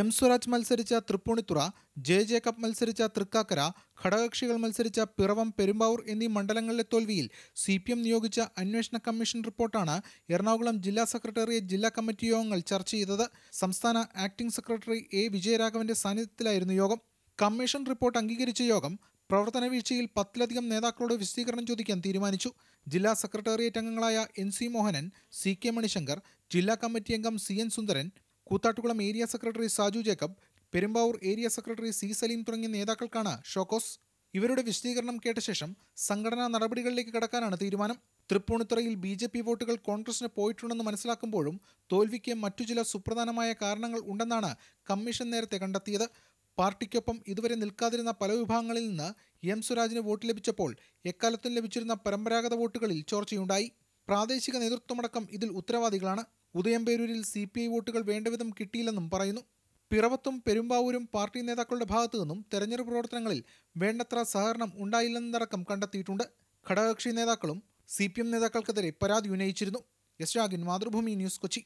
M Suraj മത്സരിച്ച Tripunithura J Jacob മത്സരിച്ച തൃക്കാക്കര ഘടകകക്ഷികൾ മത്സരിച്ച പിറവം പെരുമ്പാവൂർ എന്നീ മണ്ഡലങ്ങളിലെ തോൽവിയിൽ സി പി എം നിയോഗിച്ച അന്വേഷണ കമ്മീഷൻ റിപ്പോർട്ടാണ് എറണാകുളം ജില്ലാ സെക്രട്ടേറിയറ്റ് ജില്ലാ കമ്മിറ്റി യോഗങ്ങൾ ചർച്ച ചെയ്തത് സംസ്ഥാന ആക്ടിംഗ് സെക്രട്ടറി എ വിജയരാഘവന്റെ സാന്നിധ്യത്തിലായിരുന്നു യോഗം കമ്മീഷൻ റിപ്പോർട്ട് അംഗീകരിച്ച യോഗം പ്രവർത്തന വീഴ്ചയിൽ പത്തിലധികം നേതാക്കളോട് വിശദീകരണം ചോദിക്കാൻ തീരുമാനിച്ചു ജില്ലാ സെക്രട്ടേറിയറ്റ് അംഗങ്ങളായ N C Mohanan C K Manishankar ജില്ലാ കമ്മിറ്റി അംഗം C N Sundaran Koothattukulam area secretary Saju Jacob Perumbavoor area secretary C Salim തുടങ്ങിയ നേതാക്കൾക്കാണ് ഷോക്കോസ് ഇവരുടെ വിശദീകരണം കേട്ട ശേഷം സംഘടനാ നടപടികളിലേക്ക് കടക്കാനാണ് തീരുമാനം തൃപ്പൂണിത്തുറയിൽ ബി ജെ പി വോട്ടുകൾ കോൺഗ്രസിന് പോയിട്ടുണ്ടെന്ന് മനസ്സിലാക്കുമ്പോഴും തോൽവിക്ക് മറ്റു ചില സുപ്രധാനമായ കാരണങ്ങൾ ഉണ്ടെന്നാണ് കമ്മീഷൻ നേരത്തെ കണ്ടെത്തിയത് പാർട്ടിക്കൊപ്പം ഇതുവരെ നിൽക്കാതിരുന്ന പല വിഭാഗങ്ങളിൽ നിന്ന് എം സ്വരാജിന് വോട്ട് ലഭിച്ചപ്പോൾ എക്കാലത്തും ലഭിച്ചിരുന്ന പരമ്പരാഗത വോട്ടുകളിൽ ചോർച്ചയുണ്ടായി പ്രാദേശിക നേതൃത്വമടക്കം ഇതിൽ ഉത്തരവാദികളാണ് ഉദയംപേരൂരിൽ സി പി ഐ വോട്ടുകൾ വേണ്ടവിധം കിട്ടിയില്ലെന്നും പറയുന്നു പിറവത്തും പെരുമ്പാവൂരും പാർട്ടി നേതാക്കളുടെ ഭാഗത്തു നിന്നും തെരഞ്ഞെടുപ്പ് പ്രവർത്തനങ്ങളിൽ വേണ്ടത്ര സഹകരണം ഉണ്ടായില്ലെന്നടക്കം കണ്ടെത്തിയിട്ടുണ്ട് ഘടകകക്ഷി നേതാക്കളും സി പി എം നേതാക്കൾക്കെതിരെ പരാതി ഉന്നയിച്ചിരുന്നു യശാഗിൻ മാതൃഭൂമി ന്യൂസ് കൊച്ചി